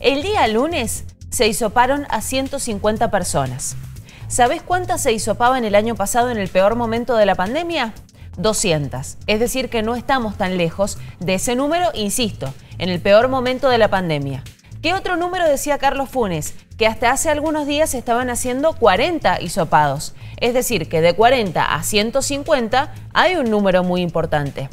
El día lunes se hisoparon a 150 personas. ¿Sabés cuántas se hisopaban el año pasado en el peor momento de la pandemia? 200. Es decir, que no estamos tan lejos de ese número, insisto, en el peor momento de la pandemia. ¿Qué otro número decía Carlos Funes? Que hasta hace algunos días estaban haciendo 40 hisopados. Es decir, que de 40 a 150 hay un número muy importante.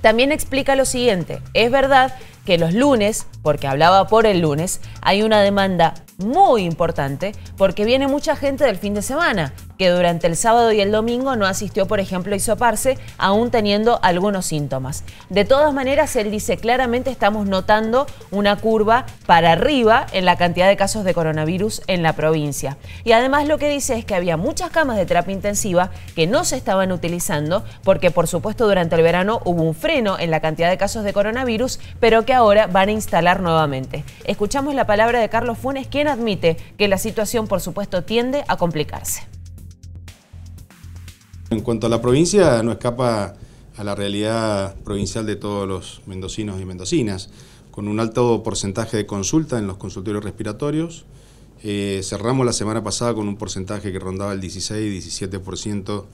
También explica lo siguiente, es verdad que los lunes, porque hablaba por el lunes, hay una demanda muy importante porque viene mucha gente del fin de semana que durante el sábado y el domingo no asistió, por ejemplo, a isoparse, aún teniendo algunos síntomas. De todas maneras, él dice claramente estamos notando una curva para arriba en la cantidad de casos de coronavirus en la provincia. Y además lo que dice es que había muchas camas de terapia intensiva que no se estaban utilizando porque, por supuesto, durante el verano hubo un freno en la cantidad de casos de coronavirus, pero que ahora van a instalar nuevamente. Escuchamos la palabra de Carlos Funes, quien admite que la situación, por supuesto, tiende a complicarse. En cuanto a la provincia, no escapa a la realidad provincial de todos los mendocinos y mendocinas, con un alto porcentaje de consulta en los consultorios respiratorios. Eh, cerramos la semana pasada con un porcentaje que rondaba el 16-17%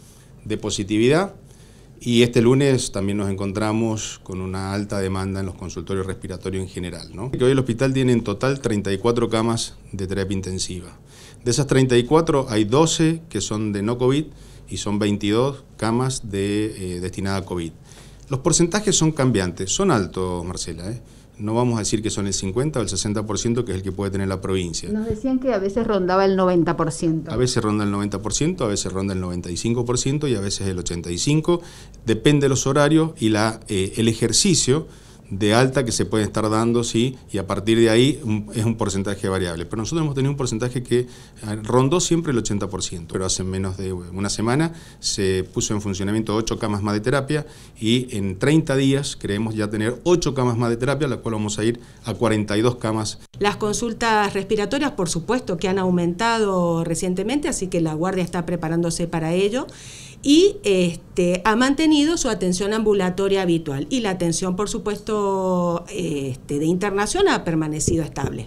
de positividad y este lunes también nos encontramos con una alta demanda en los consultorios respiratorios en general. hoy el hospital tiene en total 34 camas de terapia intensiva. De esas 34 hay 12 que son de no COVID, y son 22 camas de, eh, destinadas a COVID. Los porcentajes son cambiantes, son altos, Marcela. ¿eh? No vamos a decir que son el 50 o el 60%, que es el que puede tener la provincia. Nos decían que a veces rondaba el 90%. A veces ronda el 90%, a veces ronda el 95% y a veces el 85%. Depende de los horarios y la, eh, el ejercicio de alta que se pueden estar dando, sí, y a partir de ahí es un porcentaje variable. Pero nosotros hemos tenido un porcentaje que ah, rondó siempre el 80%, pero hace menos de una semana se puso en funcionamiento 8 camas más de terapia y en 30 días creemos ya tener 8 camas más de terapia, la cual vamos a ir a 42 camas. Las consultas respiratorias, por supuesto, que han aumentado recientemente, así que la guardia está preparándose para ello y este, ha mantenido su atención ambulatoria habitual y la atención, por supuesto, este, de internación ha permanecido estable.